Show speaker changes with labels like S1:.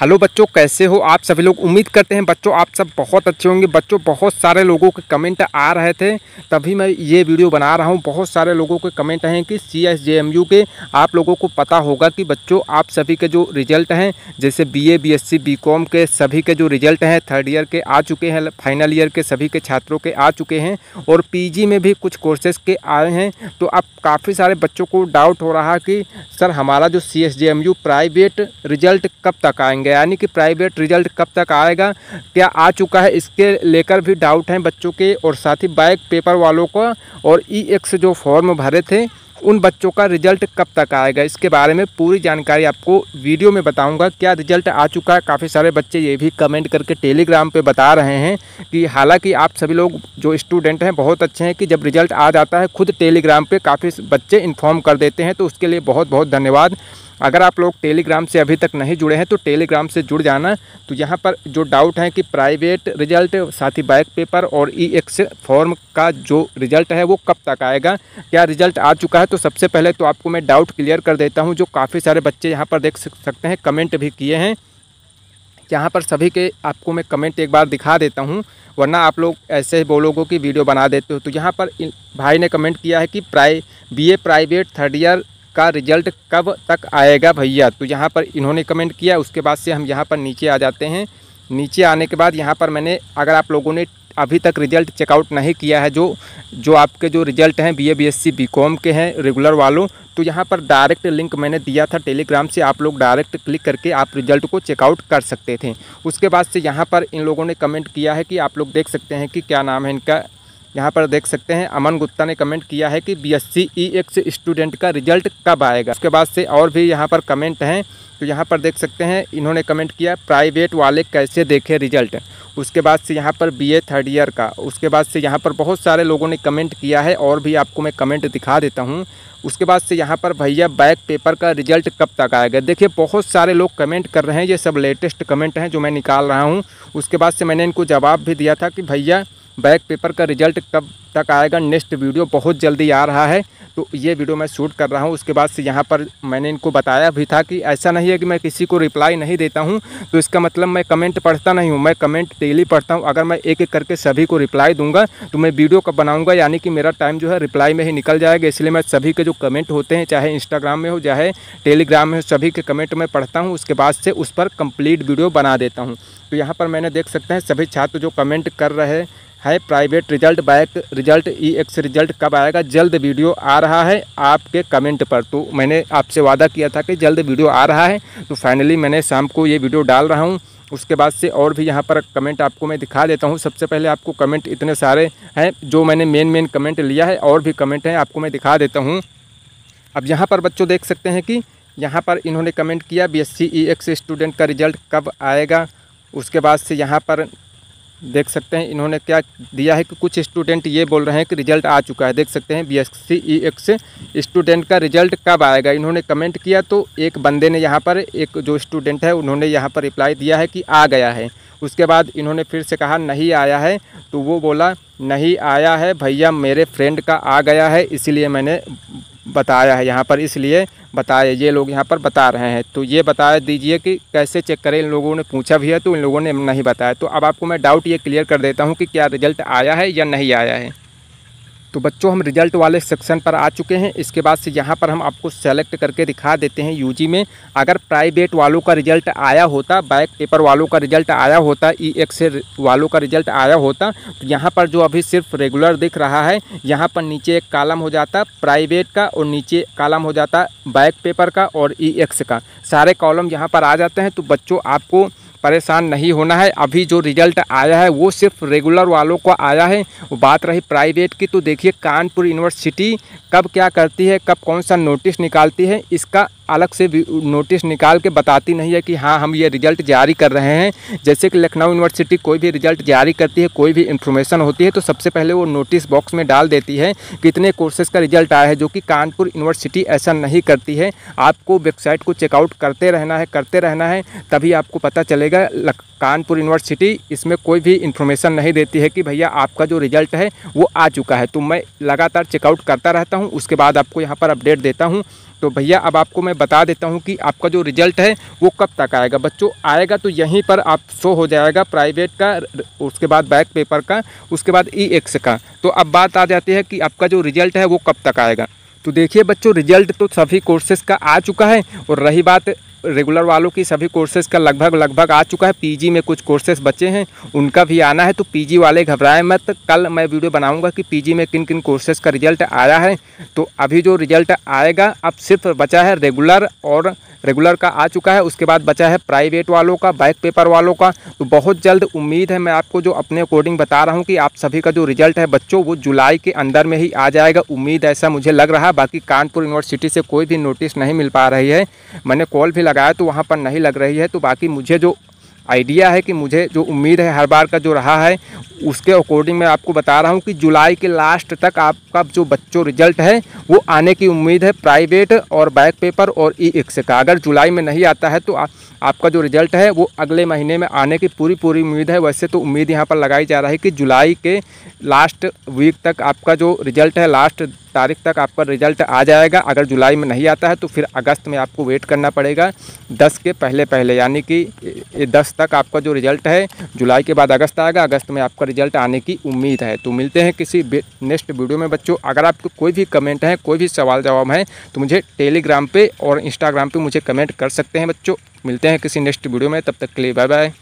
S1: hello बच्चों कैसे हो आप सभी लोग उम्मीद करते हैं बच्चों आप सब बहुत अच्छे होंगे बच्चों बहुत सारे लोगों के कमेंट आ रहे थे तभी मैं ये वीडियो बना रहा हूं बहुत सारे लोगों के कमेंट हैं कि C S J M U के आप लोगों को पता होगा कि बच्चों आप सभी के जो रिजल्ट हैं जैसे B A B S C B com के सभी के जो रिजल्ट हैं थर्ड ईयर के आ चुके हैं फाइनल ईयर के सभी के छात्रों के आ चुके हैं और पी जी में भी कुछ कोर्सेज के आए हैं तो अब काफ़ी सारे बच्चों को डाउट हो रहा कि सर हमारा जो C S J M U private result कब तक आएंगे करेंगे यानी कि प्राइवेट रिजल्ट कब तक आएगा क्या आ चुका है इसके लेकर भी डाउट हैं बच्चों के और साथ ही बैक पेपर वालों का और ई e एक्स जो फॉर्म भरे थे उन बच्चों का रिजल्ट कब तक आएगा इसके बारे में पूरी जानकारी आपको वीडियो में बताऊंगा क्या रिजल्ट आ चुका है काफ़ी सारे बच्चे ये भी कमेंट करके टेलीग्राम पे बता रहे हैं कि हालांकि आप सभी लोग जो स्टूडेंट हैं बहुत अच्छे हैं कि जब रिजल्ट आ जाता है खुद टेलीग्राम पे काफ़ी बच्चे इन्फॉर्म कर देते हैं तो उसके लिए बहुत बहुत धन्यवाद अगर आप लोग टेलीग्राम से अभी तक नहीं जुड़े हैं तो टेलीग्राम से जुड़ जाना तो यहाँ पर जो डाउट है कि प्राइवेट रिजल्ट साथ ही बैक पेपर और ई एक्स फॉर्म का जो रिजल्ट है वो कब तक आएगा क्या रिजल्ट आ चुका है तो सबसे पहले तो आपको मैं डाउट क्लियर कर देता हूँ जो काफ़ी सारे बच्चे यहाँ पर देख सकते हैं कमेंट भी किए हैं यहाँ पर सभी के आपको मैं कमेंट एक बार दिखा देता हूँ वरना आप लोग ऐसे ही बोलोगे कि वीडियो बना देते हो तो यहाँ पर भाई ने कमेंट किया है कि प्राइ बीए प्राइवेट थर्ड ईयर का रिजल्ट कब तक आएगा भैया तो यहाँ पर इन्होंने कमेंट किया उसके बाद से हम यहाँ पर नीचे आ जाते हैं नीचे आने के बाद यहाँ पर मैंने अगर आप लोगों ने अभी तक रिजल्ट चेकआउट नहीं किया है जो जो आपके जो रिजल्ट हैं B A B S C B com के हैं रेगुलर वालों तो यहाँ पर डायरेक्ट लिंक मैंने दिया था टेलीग्राम से आप लोग डायरेक्ट क्लिक करके आप रिजल्ट को चेकआउट कर सकते थे उसके बाद से यहाँ पर इन लोगों ने कमेंट किया है कि आप लोग देख सकते हैं कि क्या नाम है इनका यहाँ पर देख सकते हैं अमन गुप्ता ने कमेंट किया है कि B S C ex student का रिजल्ट कब आएगा उसके बाद से और भी यहाँ पर कमेंट हैं तो यहाँ पर देख सकते हैं इन्होंने कमेंट किया प्राइवेट वाले कैसे देखे रिजल्ट उसके बाद से यहाँ पर बीए थर्ड ईयर का उसके बाद से यहाँ पर बहुत सारे लोगों ने कमेंट किया है और भी आपको मैं कमेंट दिखा देता हूँ उसके बाद से यहाँ पर भैया बैक पेपर का रिजल्ट कब तक आएगा देखिए बहुत सारे लोग कमेंट कर रहे हैं ये सब लेटेस्ट कमेंट हैं जो मैं निकाल रहा हूँ उसके बाद से मैंने इनको जवाब भी दिया था कि भैया बैक पेपर का रिजल्ट कब तक आएगा नेक्स्ट वीडियो बहुत जल्दी आ रहा है तो ये वीडियो मैं शूट कर रहा हूँ उसके बाद से यहाँ पर मैंने इनको बताया भी था कि ऐसा नहीं है कि मैं किसी को रिप्लाई नहीं देता हूँ तो इसका मतलब मैं कमेंट पढ़ता नहीं हूँ मैं कमेंट डेली पढ़ता हूँ अगर मैं एक एक करके सभी को रिप्लाई दूंगा तो मैं वीडियो कब बनाऊँगा यानी कि मेरा टाइम जो है रिप्लाई में ही निकल जाएगा इसलिए मैं सभी के जो कमेंट होते हैं चाहे इंस्टाग्राम में हो चाहे टेलीग्राम में हो सभी के कमेंट में पढ़ता हूँ उसके बाद से उस पर कंप्लीट वीडियो बना देता हूँ तो यहाँ पर मैंने देख सकते हैं सभी छात्र जो कमेंट कर रहे है private result back result ex result कब आएगा जल्द वीडियो आ रहा है आपके कमेंट पर तो मैंने आपसे वादा किया था कि जल्द वीडियो आ रहा है तो फाइनली मैंने शाम को ये वीडियो डाल रहा हूँ उसके बाद से और भी यहाँ पर कमेंट आपको मैं दिखा देता हूँ सबसे पहले आपको कमेंट इतने सारे हैं जो मैंने मेन मेन कमेंट लिया है और भी कमेंट हैं आपको मैं दिखा देता हूँ अब यहाँ पर बच्चों देख सकते हैं कि यहाँ पर इन्होंने कमेंट किया B S C ex student का रिजल्ट कब आएगा उसके बाद से यहाँ पर देख सकते हैं इन्होंने क्या दिया है कि कुछ स्टूडेंट ये बोल रहे हैं कि रिजल्ट आ चुका है देख सकते हैं B S C ex student का रिजल्ट कब आएगा इन्होंने कमेंट किया तो एक बंदे ने यहाँ पर एक जो स्टूडेंट है उन्होंने यहाँ पर रिप्लाई दिया है कि आ गया है उसके बाद इन्होंने फिर से कहा नहीं आया है तो वो बोला नहीं आया है भैया मेरे फ्रेंड का आ गया है इसीलिए मैंने बताया है यहाँ पर इसलिए बताया ये लोग यहाँ पर बता रहे हैं तो ये बता दीजिए कि कैसे चेक करें इन लोगों ने पूछा भी है तो इन लोगों ने नहीं बताया तो अब आपको मैं डाउट ये क्लियर कर देता हूँ कि क्या रिजल्ट आया है या नहीं आया है तो बच्चों हम रिजल्ट वाले सेक्शन पर आ चुके हैं इसके बाद से यहाँ पर हम आपको सेलेक्ट करके दिखा देते हैं यूजी में अगर प्राइवेट वालों का रिजल्ट आया होता बैक पेपर वालों का रिजल्ट आया होता ई e एक्स वालों का रिजल्ट आया होता तो यहाँ पर जो अभी सिर्फ रेगुलर दिख रहा है यहाँ पर नीचे एक कालम हो जाता प्राइवेट का और नीचे कालम हो जाता बैक पेपर का और ई e एक्स का सारे कॉलम यहाँ पर आ जाते हैं तो बच्चों आपको परेशान नहीं होना है अभी जो रिजल्ट आया है वो सिर्फ रेगुलर वालों को आया है बात रही प्राइवेट की तो देखिए कानपुर यूनिवर्सिटी कब क्या करती है कब कौन सा नोटिस निकालती है इसका अलग से नोटिस निकाल के बताती नहीं है कि हाँ हम ये रिजल्ट जारी कर रहे हैं जैसे कि लखनऊ यूनिवर्सिटी कोई भी रिजल्ट जारी करती है कोई भी इन्फॉर्मेशन होती है तो सबसे पहले वो नोटिस बॉक्स में डाल देती है कितने कोर्सेस कोर्सेज का रिजल्ट आया है जो कि कानपुर यूनिवर्सिटी ऐसा नहीं करती है आपको वेबसाइट को चेकआउट करते रहना है करते रहना है तभी आपको पता चलेगा कानपुर यूनिवर्सिटी इसमें कोई भी इन्फॉर्मेशन नहीं देती है कि भैया आपका जो रिजल्ट है वो आ चुका है तो मैं लगातार चेकआउट करता रहता हूँ उसके बाद आपको यहाँ पर अपडेट देता हूँ तो भैया अब आपको मैं बता देता हूँ कि आपका जो रिजल्ट है वो कब तक आएगा बच्चों आएगा तो यहीं पर आप शो हो जाएगा प्राइवेट का उसके बाद बैक पेपर का उसके बाद ई e एक्स का तो अब बात आ जाती है कि आपका जो रिजल्ट है वो कब तक आएगा तो देखिए बच्चों रिजल्ट तो सभी कोर्सेज़ का आ चुका है और रही बात रेगुलर वालों की सभी कोर्सेज़ का लगभग लगभग आ चुका है पीजी में कुछ कोर्सेज बचे हैं उनका भी आना है तो पीजी वाले घबराएं मत कल मैं वीडियो बनाऊंगा कि पीजी में किन किन कोर्सेज का रिजल्ट आया है तो अभी जो रिजल्ट आएगा अब सिर्फ बचा है रेगुलर और रेगुलर का आ चुका है उसके बाद बचा है प्राइवेट वालों का बैक पेपर वालों का तो बहुत जल्द उम्मीद है मैं आपको जो अपने अकॉर्डिंग बता रहा हूँ कि आप सभी का जो रिजल्ट है बच्चों वो जुलाई के अंदर में ही आ जाएगा उम्मीद ऐसा मुझे लग रहा है बाकी कानपुर यूनिवर्सिटी से कोई भी नोटिस नहीं मिल पा रही है मैंने कॉल भी लगाया तो वहाँ पर नहीं लग रही है तो बाकी मुझे जो आइडिया है कि मुझे जो उम्मीद है हर बार का जो रहा है उसके अकॉर्डिंग मैं आपको बता रहा हूँ कि जुलाई के लास्ट तक आपका जो बच्चों रिजल्ट है वो आने की उम्मीद है प्राइवेट और बैक पेपर और ई एक्स का अगर जुलाई में नहीं आता है तो आपका जो रिजल्ट है वो अगले महीने में आने की पूरी पूरी उम्मीद है वैसे तो उम्मीद यहाँ पर लगाई जा रही है कि जुलाई के लास्ट वीक तक आपका जो रिजल्ट है लास्ट तारीख तक आपका रिजल्ट आ जाएगा अगर जुलाई में नहीं आता है तो फिर अगस्त में आपको वेट करना पड़ेगा दस के पहले पहले यानी कि दस तक आपका जो रिजल्ट है जुलाई के बाद अगस्त आएगा अगस्त में आपका रिजल्ट आने की उम्मीद है तो मिलते हैं किसी नेक्स्ट वीडियो में बच्चों अगर आपको कोई भी कमेंट है कोई भी सवाल जवाब है तो मुझे टेलीग्राम पर और इंस्टाग्राम पर मुझे कमेंट कर सकते हैं बच्चों मिलते हैं किसी नेक्स्ट वीडियो में तब तक के लिए बाय बाय